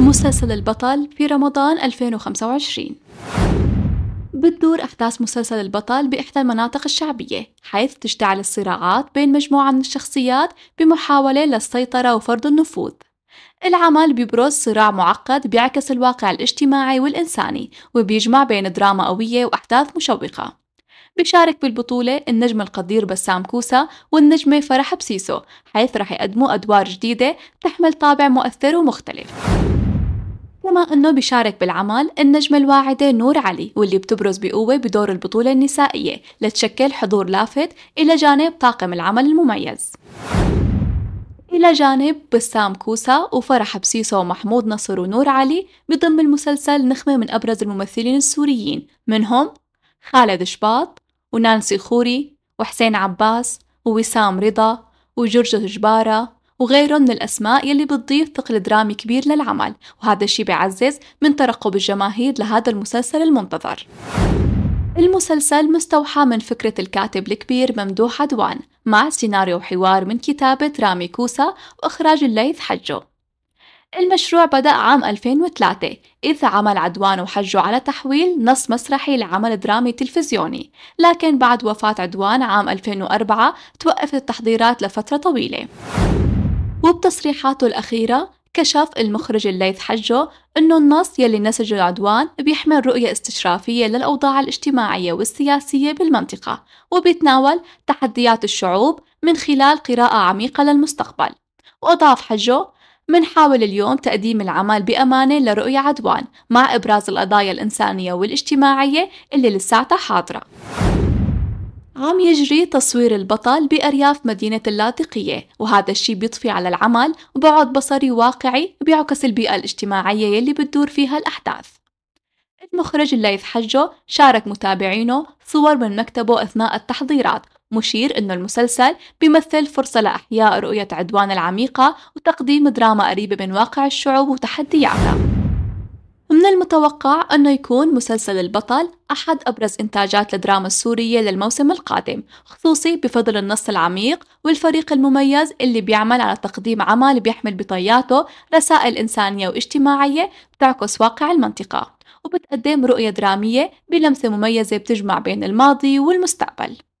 مسلسل البطل في رمضان 2025 بتدور أحداث مسلسل البطل بإحدى المناطق الشعبية حيث تشتعل الصراعات بين مجموعة من الشخصيات بمحاولة للسيطرة وفرض النفوذ العمل بيبرز صراع معقد بيعكس الواقع الاجتماعي والإنساني وبيجمع بين دراما قوية وأحداث مشوقة بيشارك بالبطولة النجم القدير بسام كوسا والنجمة فرح بسيسو حيث رح يقدموا أدوار جديدة تحمل طابع مؤثر ومختلف كما أنه بيشارك بالعمل النجمة الواعدة نور علي واللي بتبرز بقوة بدور البطولة النسائية لتشكل حضور لافت إلى جانب طاقم العمل المميز إلى جانب بسام كوسا وفرح بسيسو ومحمود نصر ونور علي بضم المسلسل نخبة من أبرز الممثلين السوريين منهم خالد شباط ونانسي خوري وحسين عباس ووسام رضا وجورج جبارة وغيرهم من الأسماء يلي بتضيف ثقل درامي كبير للعمل وهذا الشي بيعزز من ترقب الجماهير لهذا المسلسل المنتظر المسلسل مستوحى من فكرة الكاتب الكبير ممدوح عدوان مع سيناريو حوار من كتابة رامي كوسا وإخراج الليث حجو المشروع بدأ عام 2003 إذ عمل عدوان وحجه على تحويل نص مسرحي لعمل درامي تلفزيوني لكن بعد وفاة عدوان عام 2004 توقفت التحضيرات لفترة طويلة تصريحاته الأخيرة كشف المخرج الليث حجه أنه النص يلي نسجه العدوان بيحمل رؤية استشرافية للأوضاع الاجتماعية والسياسية بالمنطقة وبيتناول تحديات الشعوب من خلال قراءة عميقة للمستقبل وأضاف حجه منحاول اليوم تقديم العمل بأمانة لرؤية عدوان مع إبراز القضايا الإنسانية والاجتماعية اللي لساتها حاضرة عم يجري تصوير البطل بأرياف مدينة اللاذقية وهذا الشي بيضفي على العمل وبعد بصري واقعي بيعكس البيئة الاجتماعية يلي بتدور فيها الأحداث المخرج الليث حجه شارك متابعينه صور من مكتبه أثناء التحضيرات مشير أنه المسلسل بيمثل فرصة لإحياء رؤية عدوان العميقة وتقديم دراما قريبة من واقع الشعوب وتحدياتها المتوقع أنه يكون مسلسل البطل أحد أبرز إنتاجات الدراما السورية للموسم القادم خصوصي بفضل النص العميق والفريق المميز اللي بيعمل على تقديم عمل بيحمل بطياته رسائل إنسانية واجتماعية بتعكس واقع المنطقة وبتقدم رؤية درامية بلمسة مميزة بتجمع بين الماضي والمستقبل